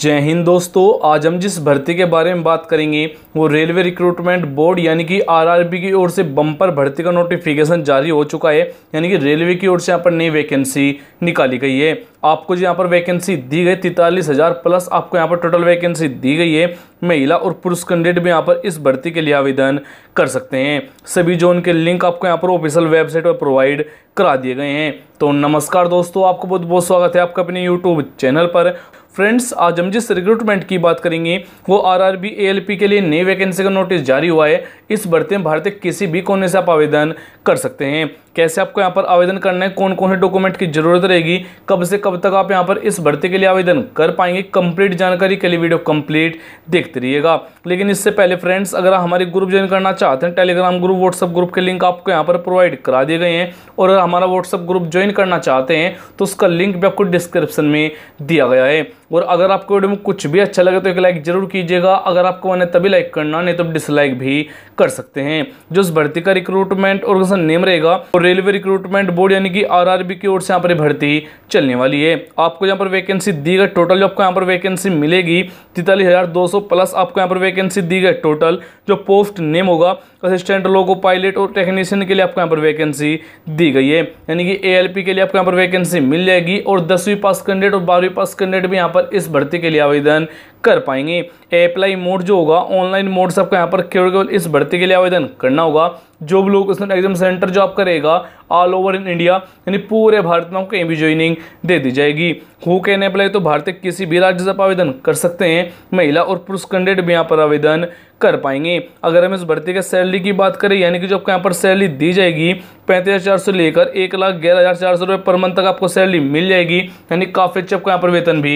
जय हिंद दोस्तों आज हम जिस भर्ती के बारे में बात करेंगे वो रेलवे रिक्रूटमेंट बोर्ड यानी कि आरआरबी की ओर से बम्पर भर्ती का नोटिफिकेशन जारी हो चुका है यानी कि रेलवे की ओर से यहाँ पर नई वैकेंसी निकाली गई है आपको जो यहाँ पर वैकेंसी दी गई तैंतालीस हज़ार प्लस आपको यहाँ पर टोटल वैकेंसी दी गई है महिला और पुरुष कैंडिडेट भी यहाँ पर इस भर्ती के लिए आवेदन कर सकते हैं सभी जोन के लिंक आपको यहाँ पर ऑफिशियल वेबसाइट पर प्रोवाइड करा दिए गए हैं तो नमस्कार दोस्तों आपको बहुत बहुत स्वागत है आपका अपने यूट्यूब चैनल पर फ्रेंड्स आज हम जिस रिक्रूटमेंट की बात करेंगे वो आरआरबी एएलपी के लिए नई वैकेंसी का नोटिस जारी हुआ है इस भर्ती में भारत के किसी भी कोने से आप आवेदन कर सकते हैं कैसे आपको यहाँ पर आवेदन करना है कौन कौन से डॉक्यूमेंट की जरूरत रहेगी कब से कब तक आप यहाँ पर इस भर्ती के लिए आवेदन कर पाएंगे कंप्लीट जानकारी के लिए वीडियो कंप्लीट देखते रहिएगा लेकिन इससे पहले फ्रेंड्स अगर हमारे ग्रुप ज्वाइन करना चाहते हैं टेलीग्राम ग्रुप व्हाट्सअप ग्रुप के लिंक आपको यहाँ पर प्रोवाइड करा दिए गए हैं और हमारा व्हाट्सअप ग्रुप ज्वाइन करना चाहते हैं तो उसका लिंक भी आपको डिस्क्रिप्शन में दिया गया है और अगर आपको वीडियो में कुछ भी अच्छा लगे तो एक लाइक जरूर कीजिएगा अगर आपको मैंने तभी लाइक करना नहीं तो डिसलाइक भी कर सकते हैं जो उस भर्ती का रिक्रूटमेंट और नेम रहेगा और रेलवे रिक्रूटमेंट बोर्ड यानी कि आरआरबी की ओर से यहाँ पर भर्ती चलने वाली है आपको यहाँ पर वैकेंसी दी गई टोटल जो आपको यहाँ पर वैकेंसी मिलेगी तैतालीस हज़ार दो सौ प्लस आपको यहाँ पर वैकेंसी दी गई टोटल जो पोस्ट नेम होगा असिस्टेंट लोगो पायलट और टेक्नीशियन के लिए आपको यहाँ पर वैकेंसी दी गई है यानी कि ए के लिए आपको यहाँ पर वैकेंसी मिल जाएगी और दसवीं पास कैंडिडेट और बारहवीं पास कैंडिडेट भी यहाँ पर इस भर्ती के लिए आवेदन कर पाएंगे अप्लाई मोड जो होगा ऑनलाइन मोड से आपको यहाँ पर केवल केवल इस भर्ती के लिए आवेदन करना होगा जो लोग उसमें एग्जाम सेंटर जॉब करेगा ऑल ओवर इन इंडिया यानी पूरे भारत में आपको एमबी ज्वाइनिंग दे दी जाएगी हु कैन अप्लाई तो भारत के किसी भी राज्य से आप आवेदन कर सकते हैं महिला और पुरुष कैंडिडेट भी यहाँ पर आवेदन कर पाएंगे अगर हम इस भर्ती के सैलरी की बात करें यानी कि जो आपको यहाँ पर सैलरी दी जाएगी पैंतीस हज़ार से लेकर एक लाख ग्यारह हज़ार चार सौ रुपये पर मंथ तक आपको सैलरी मिल जाएगी यानी काफ़ी अच्छे आपको यहाँ पर वेतन भी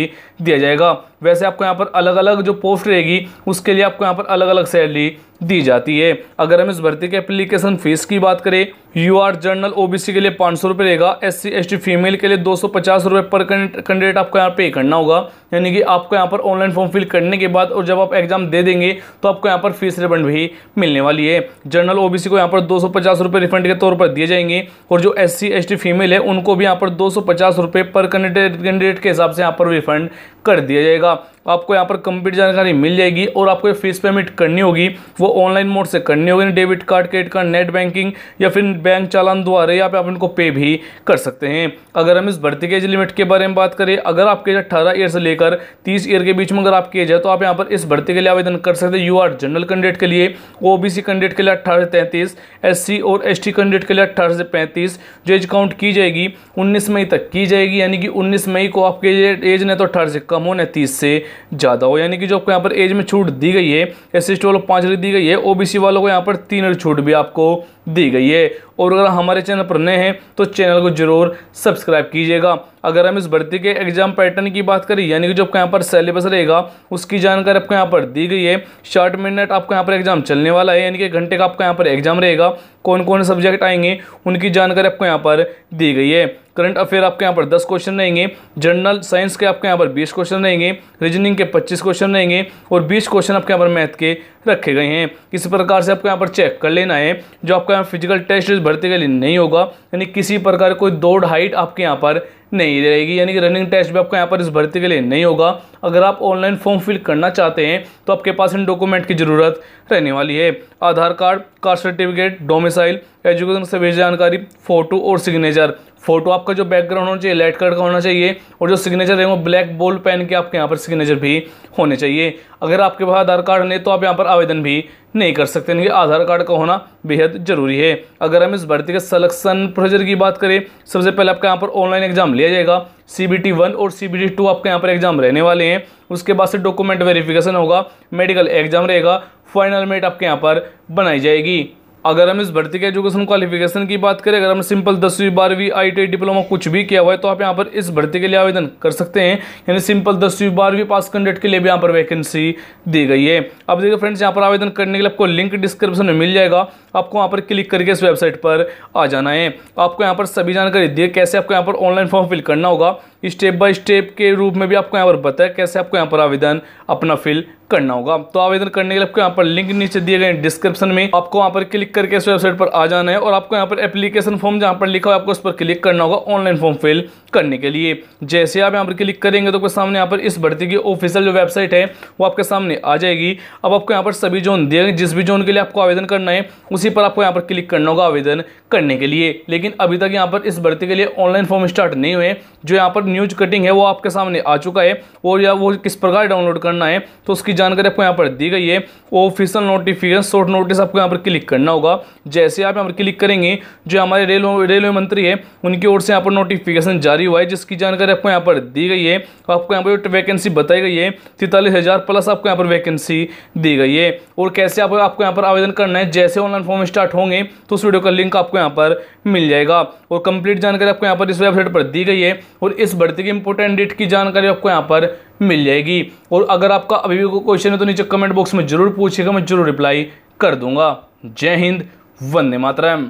दिया जाएगा वैसे आपको यहाँ पर अलग अलग जो पोस्ट रहेगी उसके लिए आपको यहाँ पर अलग अलग सैलरी दी जाती है अगर हम इस भर्ती के एप्लीकेशन फ़ीस की बात करें यू आर जर्नल ओबीसी के लिए पाँच सौ रुपये रहेगा S C S T female के लिए दो सौ पचास रुपये पर कैंडिडेट आपको यहाँ पे करना होगा यानी कि आपको यहाँ पर ऑनलाइन फॉर्म फिल करने के बाद और जब आप एग्जाम दे देंगे तो आपको यहाँ पर फीस रिफंड भी मिलने वाली है जनरल ओबीसी को यहाँ पर दो सौ पचास रुपये रिफंड के तौर पर दिए जाएंगे और जो S C S T female है उनको भी यहाँ पर दो सौ पचास रुपये पर कैंडिडेट कैंडिडेट के हिसाब से यहाँ पर रिफंड कर दिया जाएगा आपको यहाँ पर कंप्लीट जानकारी मिल जाएगी और आपको फीस पेमेंट करनी होगी वो ऑनलाइन मोड से करनी होगी debit card credit card net banking या फिर बैंक चालान द्वारा या फिर आप इनको पे भी कर सकते हैं अगर हम इस भर्ती के एज लिमिट के बारे में बात करें अगर आपके एज अट्ठारह ईयर से लेकर तीस ईयर के बीच में अगर आपकी एज है तो आप यहाँ पर इस भर्ती के लिए आवेदन कर सकते हैं यू आर जनरल कैंडिडेट के लिए ओ कैंडिडेट के लिए अट्ठारह से तैंतीस एस और एस कैंडिडेट के लिए अट्ठारह से पैंतीस जो एज काउंट की जाएगी उन्नीस मई तक की जाएगी यानी कि उन्नीस मई को आपके एज ने तो अट्ठारह से कम हो न तीस से ज़्यादा हो यानी कि जो आपको यहाँ पर एज में छूट दी गई है एस सी वालों को पाँच दी गई है ओ वालों को यहाँ पर तीन छूट भी आपको दी गई है और अगर हमारे चैनल पर नए हैं तो चैनल को ज़रूर सब्सक्राइब कीजिएगा अगर हम इस भर्ती के एग्जाम पैटर्न की बात करें यानी कि जो आपको यहाँ पर सिलेबस रहेगा उसकी जानकारी आपको यहाँ पर दी गई है शॉर्ट मिनट आपको यहाँ पर एग्जाम चलने वाला है यानी कि घंटे का आपका यहाँ पर एग्जाम रहेगा कौन कौन सब्जेक्ट आएंगे उनकी जानकारी आपको यहाँ पर दी गई है करंट अफेयर आपके यहाँ पर दस क्वेश्चन रहेंगे जनरल साइंस के आपके यहाँ पर बीस क्वेश्चन रहेंगे रीजनिंग के पच्चीस क्वेश्चन रहेंगे और बीस क्वेश्चन आपके यहाँ पर मैथ के रखे गए हैं इस प्रकार से आपको यहाँ पर चेक कर लेना है जो आपका यहाँ फिजिकल टेस्ट भर्ती के लिए नहीं होगा यानी किसी प्रकार कोई दौड़ हाइट आपके यहाँ पर नहीं रहेगी यानी कि रनिंग टेस्ट भी आपका यहाँ पर इस भर्ती के लिए नहीं होगा अगर आप ऑनलाइन फॉर्म फिल करना चाहते हैं तो आपके पास इन डॉक्यूमेंट की ज़रूरत रहने वाली है Aadhaar card caste certificate domicile education से भेज जानकारी फोटो और सिग्नेचर फोटो आपका जो बैकग्राउंड होना चाहिए लाइट कलर का होना चाहिए और जो सिग्नेचर है वो ब्लैक बोल पेन के आपके यहाँ पर सिग्नेचर भी होने चाहिए अगर आपके पास आधार कार्ड नहीं तो आप यहाँ पर आवेदन भी नहीं कर सकते नहीं आधार कार्ड का होना बेहद जरूरी है अगर हम इस भर्ती के सलेक्शन प्रोसीजर की बात करें सबसे पहले आपका यहाँ पर ऑनलाइन एग्जाम लिया जाएगा सी बी टी वन और सी बी टी टू आपके यहाँ पर एग्जाम रहने वाले हैं उसके बाद से डॉक्यूमेंट वेरिफिकेशन होगा मेडिकल एग्जाम रहेगा फाइनल मेट आपके यहाँ पर बनाई जाएगी अगर हम इस भर्ती के एजुकेशन क्वालिफिकेशन की बात करें अगर हम सिंपल दसवीं बारहवीं आई टी डिप्लोमा कुछ भी किया हुआ है तो आप यहाँ पर इस भर्ती के लिए आवेदन कर सकते हैं यानी सिंपल दसवीं बारहवीं पास कैंडिडेट के लिए भी यहाँ पर वैकेंसी दी गई है अब देखिए फ्रेंड्स यहाँ पर आवेदन करने के लिए आपको लिंक डिस्क्रिप्शन में मिल जाएगा आपको वहाँ पर क्लिक करके इस वेबसाइट पर आ जाना है आपको यहाँ पर सभी जानकारी दी है कैसे आपको यहाँ पर ऑनलाइन फॉर्म फिल करना होगा स्टेप बाय स्टेप के रूप में भी आपको यहाँ पर बताया कैसे आपको यहाँ पर आवेदन अपना फिल करना होगा तो आवेदन करने के लिए आपको यहाँ पर लिंक नीचे दिए गए डिस्क्रिप्शन में आपको वहाँ पर क्लिक करके इस वेबसाइट पर आ जाना है और आपको यहाँ पर एप्लीकेशन फॉर्म जहाँ पर लिखा हुआ आपको उस पर क्लिक करना होगा ऑनलाइन फॉर्म फिल करने के लिए जैसे आप यहाँ पर क्लिक करेंगे तो आपके सामने यहाँ पर इस भर्ती की ऑफिशियल जो वेबसाइट है वो आपके सामने आ जाएगी अब आपको यहाँ पर सभी जोन दिए गए जिस भी जोन के लिए आपको आवेदन करना है उसी इसी पर आपको यहाँ पर क्लिक करना होगा आवेदन करने के लिए लेकिन अभी तक यहाँ पर इस भर्ती के लिए ऑनलाइन फॉर्म स्टार्ट नहीं हुए जो यहाँ पर न्यूज कटिंग है वो आपके सामने आ चुका है और या वो किस प्रकार डाउनलोड करना है तो उसकी जानकारी आपको यहाँ पर दी गई है ऑफिशियल नोटिफिकेशन शॉर्ट नोटिस आपको यहाँ पर क्लिक करना होगा जैसे आप यहाँ पर क्लिक करेंगे जो हमारे रेलवे मंत्री है उनकी ओर से यहाँ पर नोटिफिकेशन जारी हुआ है जिसकी जानकारी आपको यहाँ पर दी गई है आपको यहाँ पर वैकेंसी बताई गई है तैतालीस प्लस आपको यहाँ पर वैकेंसी दी गई है और कैसे आपको यहाँ पर आवेदन करना है जैसे ऑनलाइन फॉर्म स्टार्ट होंगे तो उस वीडियो का लिंक आपको यहाँ पर मिल जाएगा और कंप्लीट जानकारी आपको यहाँ पर इस वेबसाइट पर दी गई है और इस भर्ती की इंपॉर्टेंट डेट की जानकारी आपको यहाँ पर मिल जाएगी और अगर आपका अभी भी कोई क्वेश्चन है तो नीचे कमेंट बॉक्स में जरूर पूछिएगा मैं जरूर रिप्लाई कर दूंगा जय हिंद वंदे मातरम